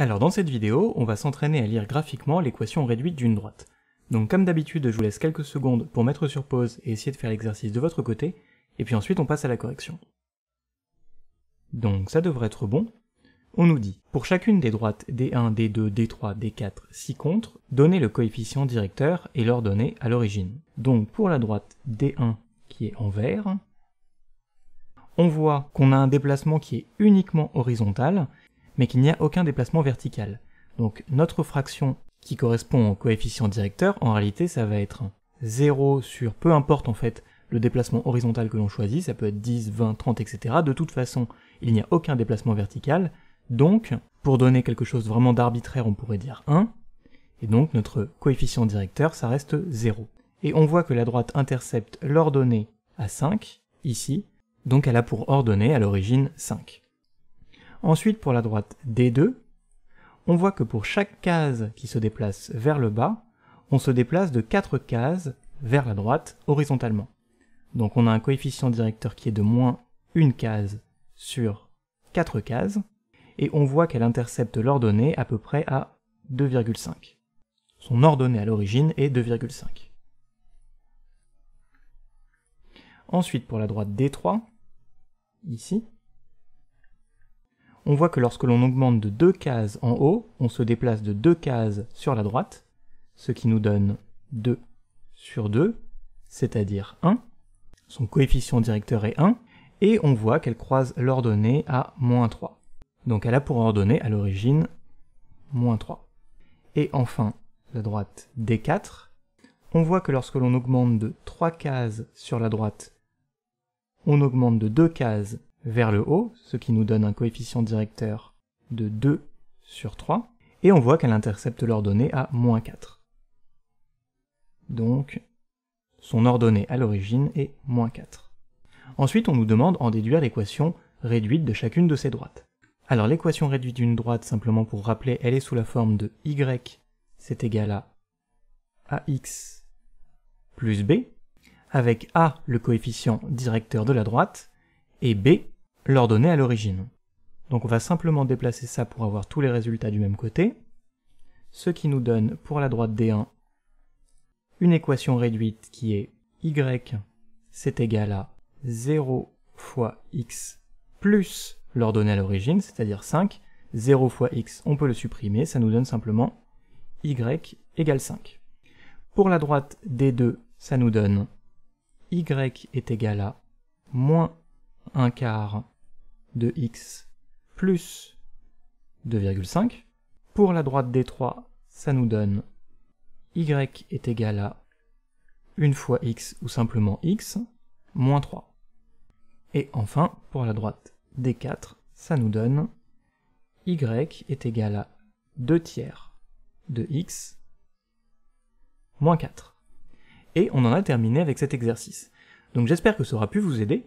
Alors dans cette vidéo, on va s'entraîner à lire graphiquement l'équation réduite d'une droite. Donc comme d'habitude, je vous laisse quelques secondes pour mettre sur pause et essayer de faire l'exercice de votre côté, et puis ensuite on passe à la correction. Donc ça devrait être bon. On nous dit, pour chacune des droites D1, D2, D3, D4, 6 contre, donnez le coefficient directeur et l'ordonnée à l'origine. Donc pour la droite D1 qui est en vert, on voit qu'on a un déplacement qui est uniquement horizontal, mais qu'il n'y a aucun déplacement vertical. Donc notre fraction qui correspond au coefficient directeur, en réalité ça va être 0 sur peu importe en fait le déplacement horizontal que l'on choisit, ça peut être 10, 20, 30, etc. De toute façon, il n'y a aucun déplacement vertical, donc pour donner quelque chose vraiment d'arbitraire, on pourrait dire 1, et donc notre coefficient directeur, ça reste 0. Et on voit que la droite intercepte l'ordonnée à 5, ici, donc elle a pour ordonnée à l'origine 5. Ensuite, pour la droite D2, on voit que pour chaque case qui se déplace vers le bas, on se déplace de 4 cases vers la droite horizontalement. Donc on a un coefficient directeur qui est de moins une case sur 4 cases, et on voit qu'elle intercepte l'ordonnée à peu près à 2,5. Son ordonnée à l'origine est 2,5. Ensuite, pour la droite D3, ici, on voit que lorsque l'on augmente de deux cases en haut, on se déplace de deux cases sur la droite, ce qui nous donne 2 sur 2, c'est-à-dire 1. Son coefficient directeur est 1, et on voit qu'elle croise l'ordonnée à moins 3. Donc elle a pour ordonnée à l'origine moins 3. Et enfin, la droite D4, on voit que lorsque l'on augmente de 3 cases sur la droite, on augmente de 2 cases vers le haut, ce qui nous donne un coefficient directeur de 2 sur 3, et on voit qu'elle intercepte l'ordonnée à moins 4. Donc, son ordonnée à l'origine est moins 4. Ensuite, on nous demande en déduire l'équation réduite de chacune de ces droites. Alors l'équation réduite d'une droite, simplement pour rappeler, elle est sous la forme de y, c'est égal à ax plus b, avec a le coefficient directeur de la droite, et B, l'ordonnée à l'origine. Donc on va simplement déplacer ça pour avoir tous les résultats du même côté, ce qui nous donne pour la droite D1 une équation réduite qui est y c'est égal à 0 fois x plus l'ordonnée à l'origine, c'est-à-dire 5. 0 fois x, on peut le supprimer, ça nous donne simplement y égale 5. Pour la droite D2, ça nous donne y est égal à moins 1 quart de x plus 2,5. Pour la droite des 3, ça nous donne y est égal à 1 fois x ou simplement x, moins 3. Et enfin, pour la droite des 4, ça nous donne y est égal à 2 tiers de x, moins 4. Et on en a terminé avec cet exercice. Donc j'espère que ça aura pu vous aider.